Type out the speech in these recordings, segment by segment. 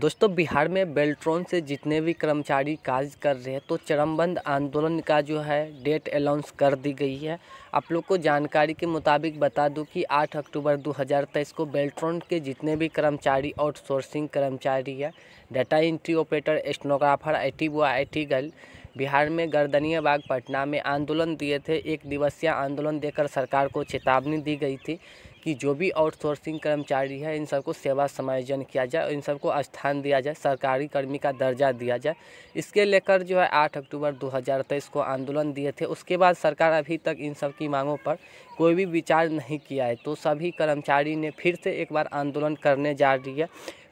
दोस्तों बिहार में बेल्ट्रॉन से जितने भी कर्मचारी कार्य कर रहे हैं तो चरमबंद आंदोलन का जो है डेट अनाउंस कर दी गई है आप लोग को जानकारी के मुताबिक बता दूं कि 8 अक्टूबर 2023 को बेल्ट्रॉन के जितने भी कर्मचारी आउटसोर्सिंग कर्मचारी है data entry operator stenographer I T बुआ आई टी गर्ल बिहार में गर्दनिया बाग पटना में आंदोलन दिए थे एक दिवसीय आंदोलन देकर सरकार को चेतावनी दी गई थी कि जो भी आउटसोर्सिंग कर्मचारी है इन सबको सेवा समायोजन किया जाए और इन सबको स्थान दिया जाए सरकारी कर्मी का दर्जा दिया जाए इसके लेकर जो है आठ अक्टूबर 2023 को आंदोलन दिए थे उसके बाद सरकार अभी तक इन सब की मांगों पर कोई भी विचार नहीं किया है तो सभी कर्मचारी ने फिर से एक बार आंदोलन करने जा रही है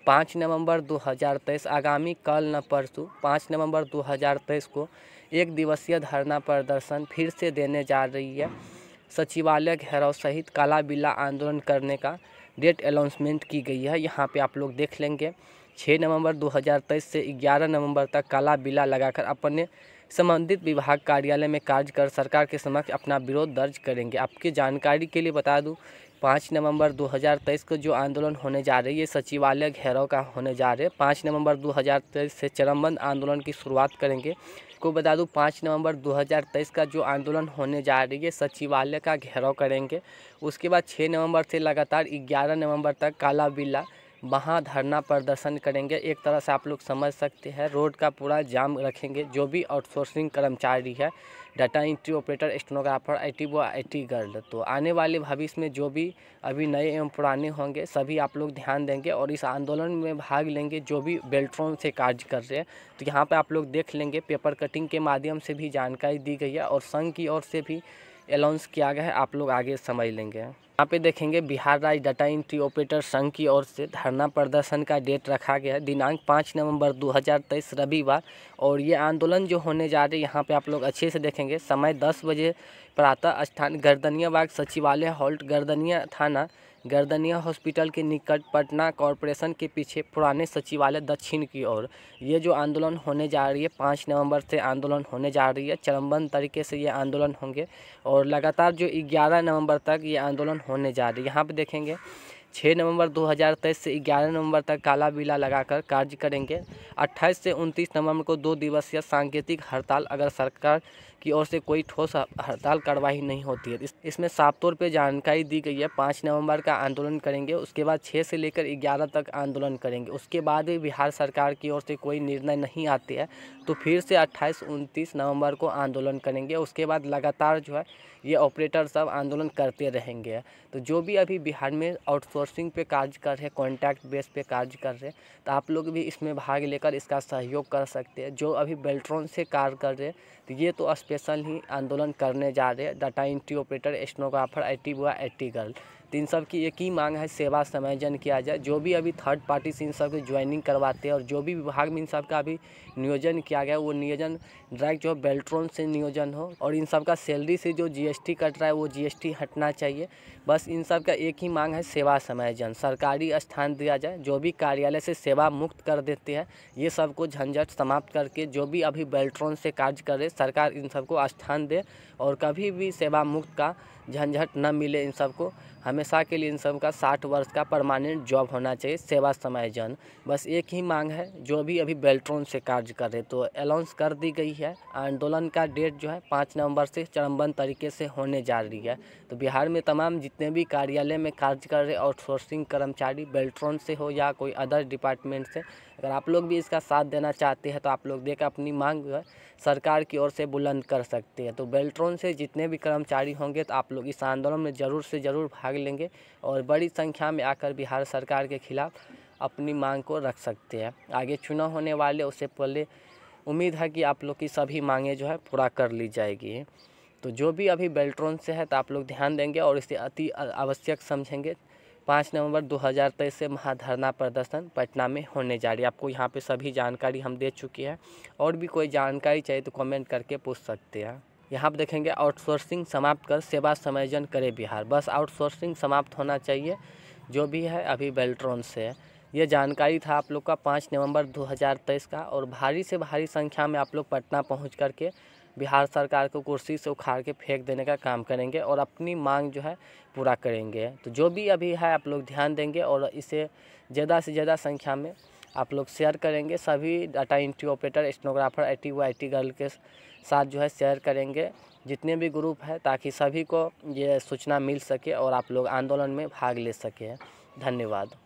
पाँच नवंबर 2023 आगामी कल न परसों पाँच नवंबर 2023 को एक दिवसीय धरना प्रदर्शन फिर से देने जा रही है सचिवालय घेराव सहित काला बिल्ला आंदोलन करने का डेट अनाउंसमेंट की गई है यहाँ पे आप लोग देख लेंगे 6 नवंबर 2023 से 11 नवंबर तक काला बिल्ला लगाकर अपने संबंधित विभाग कार्यालय में कार्य कर सरकार के समक्ष अपना विरोध दर्ज करेंगे आपकी जानकारी के लिए बता दूँ पाँच नवंबर 2023 को जो आंदोलन होने जा रही है सचिवालय घेराव का होने जा रहे हैं पाँच नवंबर 2023 से चरमबंद आंदोलन की शुरुआत करेंगे आपको बता दूं पाँच नवंबर 2023 का जो आंदोलन होने जा रही है सचिवालय का घेराव करेंगे उसके बाद छः नवंबर से लगातार ग्यारह नवंबर तक काला बिल्ला वहाँ धरना प्रदर्शन करेंगे एक तरह से आप लोग समझ सकते हैं रोड का पूरा जाम रखेंगे जो भी आउटसोर्सिंग कर्मचारी है data entry operator I T वो टी गर्ल तो आने वाले भविष्य में जो भी अभी नए एवं पुराने होंगे सभी आप लोग ध्यान देंगे और इस आंदोलन में भाग लेंगे जो भी बेल्ट्रॉन से कार्य कर रहे हैं तो यहाँ पर आप लोग देख लेंगे पेपर कटिंग के माध्यम से भी जानकारी दी गई है और संघ की ओर से भी अलाउंस किया गया है आप लोग आगे समझ लेंगे यहाँ पे देखेंगे बिहार राज्य डाटा एंट्री ऑपरेटर संघ की ओर से धरना प्रदर्शन का डेट रखा गया है दिनांक पाँच नवंबर 2023 रविवार और ये आंदोलन जो होने जा रहे है यहाँ पे आप लोग अच्छे से देखेंगे समय दस बजे प्रातः स्थान गर्दनिया बाग सचिवालय हॉल्ट गर्दनिया थाना गर्दनिया हॉस्पिटल के निकट पटना कॉरपोरेशन के पीछे पुराने सचिवालय दक्षिण की ओर ये जो आंदोलन होने जा रही है पाँच नवंबर से आंदोलन होने जा रही है चरमबंद तरीके से ये आंदोलन होंगे और लगातार जो ग्यारह नवंबर तक ये आंदोलन होने जा रही है यहाँ पर देखेंगे छः नवंबर 2023 से 11 नवंबर तक काला बिला लगाकर कार्य करेंगे 28 से 29 नवंबर को दो दिवसीय सांकेतिक हड़ताल अगर सरकार की ओर से कोई ठोस हड़ताल कार्रवाई नहीं होती है इस, इसमें साफ तौर पर जानकारी दी गई है पाँच नवंबर का आंदोलन करेंगे उसके बाद छः से लेकर ग्यारह तक आंदोलन करेंगे उसके बाद भी बिहार सरकार की ओर से कोई निर्णय नहीं आती है तो फिर से अट्ठाईस उनतीस नवम्बर को आंदोलन करेंगे उसके बाद लगातार जो है ये ऑपरेटर सब आंदोलन करते रहेंगे तो जो भी अभी बिहार में आउटसोर्स आउटसोर्सिंग पे कार्य कर रहे हैं कॉन्टैक्ट बेस पे कार्य कर रहे हैं तो आप लोग भी इसमें भाग लेकर इसका सहयोग कर सकते हैं जो अभी बेल्ट्रॉन से कार्य कर रहे हैं तो ये तो स्पेशल ही आंदोलन करने जा रहे हैं data entry operator stenographer I T बुआ आई टी गर्ल तो इन सब की एक ही मांग है सेवा समायोजन किया जाए जो भी अभी थर्ड पार्टी से इन सब की ज्वाइनिंग करवाते हैं और जो भी विभाग में इन सब का अभी नियोजन किया गया वो नियोजन डायरेक्ट जो बेल्ट्रोन से नियोजन हो और इन सब का सैलरी से जो जीएसटी कट रहा है वो जीएसटी हटना चाहिए बस इन सब का एक ही मांग है सेवा समायोजन सरकारी स्थान दिया जाए जो भी कार्यालय से सेवा मुक्त कर देते हैं ये सबको झंझट समाप्त करके जो भी अभी बेल्ट्रोन से कार्य करे सरकार इन सबको स्थान दे और कभी भी सेवा मुक्त का झंझट न मिले इन सबको हमेशा के लिए इन सब का साठ वर्ष का परमानेंट जॉब होना चाहिए सेवा समय जन बस एक ही मांग है जो भी अभी बेल्ट्रॉन से कार्य कर रहे तो अलाउंस कर दी गई है आंदोलन का डेट जो है पाँच नवंबर से चरमबंद तरीके से होने जा रही है तो बिहार में तमाम जितने भी कार्यालय में कार्य कर रहे आउटसोर्सिंग कर्मचारी बेल्ट्रॉन से हो या कोई अदर डिपार्टमेंट से अगर आप लोग भी इसका साथ देना चाहते हैं तो आप लोग देकर अपनी मांग जो है सरकार की ओर से बुलंद कर सकते हैं तो बेल्ट्रॉन से जितने भी कर्मचारी होंगे तो आप लोग लोग इस आंदोलन में ज़रूर से ज़रूर भाग लेंगे और बड़ी संख्या में आकर बिहार सरकार के खिलाफ अपनी मांग को रख सकते हैं आगे चुनाव होने वाले उससे पहले उम्मीद है कि आप लोग की सभी मांगें जो है पूरा कर ली जाएगी तो जो भी अभी बेल्ट्रॉन से है तो आप लोग ध्यान देंगे और इसे अति आवश्यक समझेंगे पाँच नवंबर 2023 से महाधरना प्रदर्शन पटना में होने जा रही है आपको यहाँ पे सभी जानकारी हम दे चुके हैं और भी कोई जानकारी चाहिए तो कमेंट करके पूछ सकते हैं यहाँ पर देखेंगे आउटसोर्सिंग समाप्त कर सेवा समायोजन करे बिहार बस आउटसोर्सिंग समाप्त होना चाहिए जो भी है अभी बेल्ट्रॉन से ये जानकारी था आप लोग का पाँच नवंबर 2023 का और भारी से भारी संख्या में आप लोग पटना पहुंच करके बिहार सरकार को कुर्सी से उखाड़ के फेंक देने का काम करेंगे और अपनी मांग जो है पूरा करेंगे तो जो भी अभी है आप लोग ध्यान देंगे और इसे ज़्यादा से ज़्यादा संख्या में आप लोग शेयर करेंगे सभी data entry operator stenographer I T वो आई टी गर्ल के साथ जो है शेयर करेंगे जितने भी ग्रुप है ताकि सभी को ये सूचना मिल सके और आप लोग आंदोलन में भाग ले सकें धन्यवाद